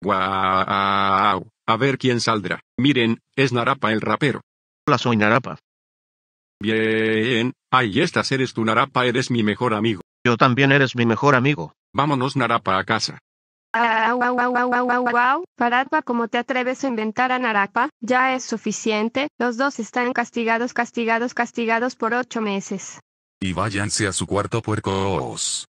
¡Guau! A ver quién saldrá. Miren, es Narapa el rapero. Hola, soy Narapa. Bien, ahí estás, eres tu Narapa, eres mi mejor amigo. Yo también eres mi mejor amigo. Vámonos, Narapa, a casa. Parapa, ¡Guau! ¡Guau! ¡Guau! Narapa, ¿cómo te atreves a inventar a Narapa? Ya es suficiente, los dos están castigados, castigados, castigados por ocho meses. Y váyanse a su cuarto puercos.